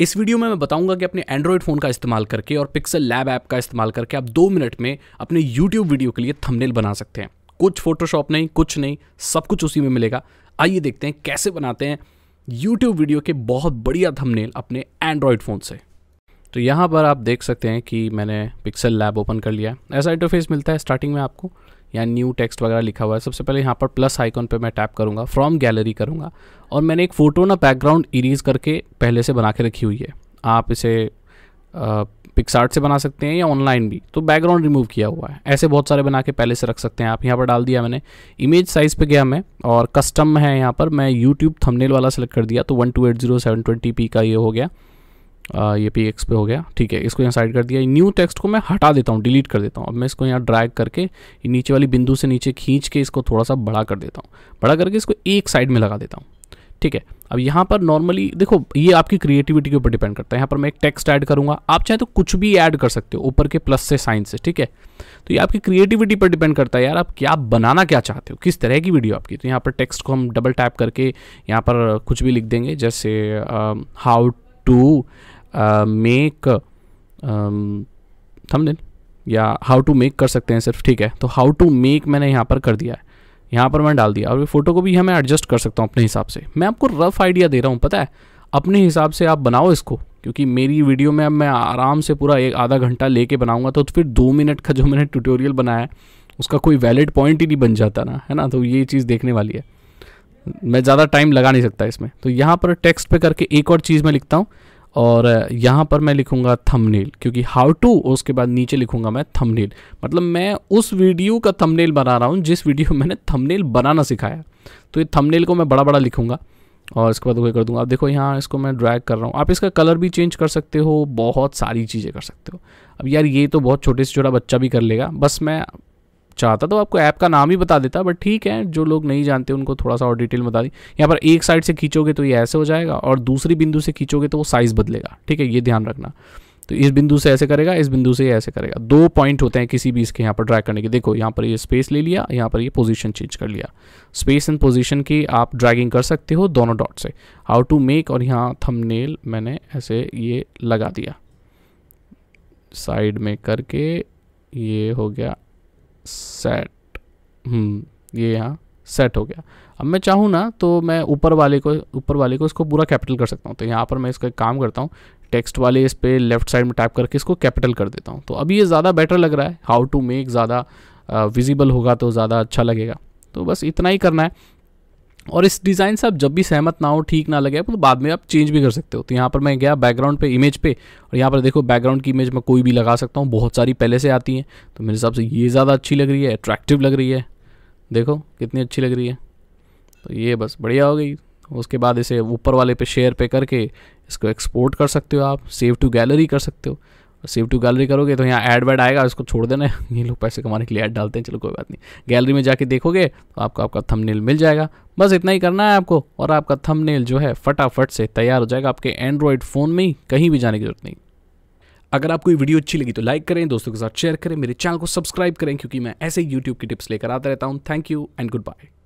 इस वीडियो में मैं बताऊंगा कि अपने एंड्रॉयड फ़ोन का इस्तेमाल करके और पिक्सल लैब ऐप का इस्तेमाल करके आप दो मिनट में अपने यूट्यूब वीडियो के लिए थंबनेल बना सकते हैं कुछ फोटोशॉप नहीं कुछ नहीं सब कुछ उसी में मिलेगा आइए देखते हैं कैसे बनाते हैं यूट्यूब वीडियो के बहुत बढ़िया थंबनेल अपने एंड्रॉयड फ़ोन से तो यहाँ पर आप देख सकते हैं कि मैंने पिक्सल लैब ओपन कर लिया ऐसा इंटरफेस मिलता है स्टार्टिंग में आपको या न्यू टेक्स्ट वगैरह लिखा हुआ है सबसे पहले यहाँ पर प्लस आइकॉन पे मैं टैप करूँगा फ्रॉम गैलरी करूँगा और मैंने एक फ़ोटो ना बैकग्राउंड इरीज करके पहले से बना के रखी हुई है आप इसे पिक्सार्ट से बना सकते हैं या ऑनलाइन भी तो बैकग्राउंड रिमूव किया हुआ है ऐसे बहुत सारे बना के पहले से रख सकते हैं आप यहाँ पर डाल दिया मैंने इमेज साइज़ पे गया मैं और कस्टम है यहाँ पर मैं यूट्यूब थंबनेल वाला सेलेक्ट कर दिया तो one two eight zero seven twenty P का ये हो गया आ, ये पी पे हो गया ठीक है इसको यहाँ साइड कर दिया न्यू टेक्स्ट को मैं हटा देता हूँ डिलीट कर देता हूँ अब मैं इसको यहाँ ड्रैग करके नीचे वाली बिंदु से नीचे खींच के इसको थोड़ा सा बड़ा कर देता हूँ बड़ा करके इसको एक साइड में लगा देता हूँ ठीक है अब यहाँ पर नॉर्मली देखो ये आपकी क्रिएटिविटी के ऊपर डिपेंड करता है यहाँ पर मैं एक टेक्स्ट ऐड करूँगा आप चाहे तो कुछ भी ऐड कर सकते हो ऊपर के प्लस से साइन से ठीक है तो ये आपकी क्रिएटिविटी पर डिपेंड करता है यार आप क्या बनाना क्या चाहते हो किस तरह की वीडियो आपकी तो यहाँ पर टेक्स्ट को हम डबल टैप करके यहाँ पर कुछ भी लिख देंगे जैसे हाउ टू मेक uh, दिन um, या हाउ टू मेक कर सकते हैं सिर्फ ठीक है तो हाउ टू मेक मैंने यहाँ पर कर दिया है यहाँ पर मैंने डाल दिया और फोटो को भी यहाँ मैं एडजस्ट कर सकता हूँ अपने हिसाब से मैं आपको रफ आइडिया दे रहा हूँ पता है अपने हिसाब से आप बनाओ इसको क्योंकि मेरी वीडियो में अब मैं आराम से पूरा एक आधा घंटा लेके बनाऊंगा तो फिर दो मिनट का जो मैंने ट्यूटोरियल बनाया है उसका कोई वैलिड पॉइंट ही नहीं बन जाता ना है ना तो ये चीज़ देखने वाली है मैं ज़्यादा टाइम लगा नहीं सकता इसमें तो यहाँ पर टेक्स्ट पे करके एक और चीज़ मैं लिखता हूँ और यहाँ पर मैं लिखूँगा थंबनेल क्योंकि हाउ टू उसके बाद नीचे लिखूँगा मैं थंबनेल मतलब मैं उस वीडियो का थंबनेल बना रहा हूँ जिस वीडियो में मैंने थंबनेल बनाना सिखाया तो ये थंबनेल को मैं बड़ा बड़ा लिखूँगा और इसके बाद वही कर दूँगा आप देखो यहाँ इसको मैं ड्रैग कर रहा हूँ आप इसका कलर भी चेंज कर सकते हो बहुत सारी चीज़ें कर सकते हो अब यार ये तो बहुत छोटे से छोटा बच्चा भी कर लेगा बस मैं चाहता तो आपको ऐप का नाम ही बता देता बट ठीक है जो लोग नहीं जानते उनको थोड़ा सा और डिटेल बता दी यहाँ पर एक साइड से खींचोगे तो ये ऐसे हो जाएगा और दूसरी बिंदु से खींचोगे तो वो साइज़ बदलेगा ठीक है ये ध्यान रखना तो इस बिंदु से ऐसे करेगा इस बिंदु से ऐसे करेगा दो पॉइंट होते हैं किसी भी इसके यहाँ पर ड्रैग करने के देखो यहाँ पर ये स्पेस ले लिया यहाँ पर ये पोजीशन चेंज कर लिया स्पेस एंड पोजीशन की आप ड्रैगिंग कर सकते हो दोनों डॉट से हाउ टू मेक और यहाँ थंबनेल मैंने ऐसे ये लगा दिया साइड में करके ये हो गया सेट हम्म, ये यहाँ सेट हो गया अब मैं चाहूँ ना तो मैं ऊपर वाले को ऊपर वाले को इसको पूरा कैपिटल कर सकता हूँ तो यहाँ पर मैं इसका काम करता हूँ टेक्स्ट वाले इस पर लेफ्ट साइड में टाइप करके इसको कैपिटल कर देता हूँ तो अभी ये ज़्यादा बेटर लग रहा है हाउ टू मेक ज़्यादा विजिबल uh, होगा तो ज़्यादा अच्छा लगेगा तो बस इतना ही करना है और इस डिज़ाइन से आप जब भी सहमत ना हो ठीक ना लगे तो बाद में आप चेंज भी कर सकते हो तो यहाँ पर मैं गया बैकग्राउंड पे इमेज पे और यहाँ पर देखो बैकग्राउंड की इमेज मैं कोई भी लगा सकता हूँ बहुत सारी पहले से आती हैं तो मेरे हिसाब से ये ज़्यादा अच्छी लग रही है अट्रैक्टिव लग रही है देखो कितनी अच्छी लग रही है तो ये बस बढ़िया हो गई उसके बाद इसे ऊपर वाले पे शेयर पे करके इसको एक्सपोर्ट कर सकते हो आप सेव टू गैलरी कर सकते हो सेव टू गैलरी करोगे तो यहाँ एड वैड आएगा उसको छोड़ देना ये लोग पैसे कमाने के लिए ऐड डालते हैं चलो कोई बात नहीं गैलरी में जाके देखोगे तो आपको आपका थंबनेल मिल जाएगा बस इतना ही करना है आपको और आपका थंबनेल जो है फटाफट से तैयार हो जाएगा आपके एंड्रॉयड फ़ोन में ही कहीं भी जाने की जरूरत नहीं अगर आपको ये वीडियो अच्छी लगी तो लाइक करें दोस्तों के साथ शेयर करें मेरे चैनल को सब्सक्राइब करें क्योंकि मैं ऐसे यूट्यूब की टिप्स लेकर आता रहता हूँ thank you and good bye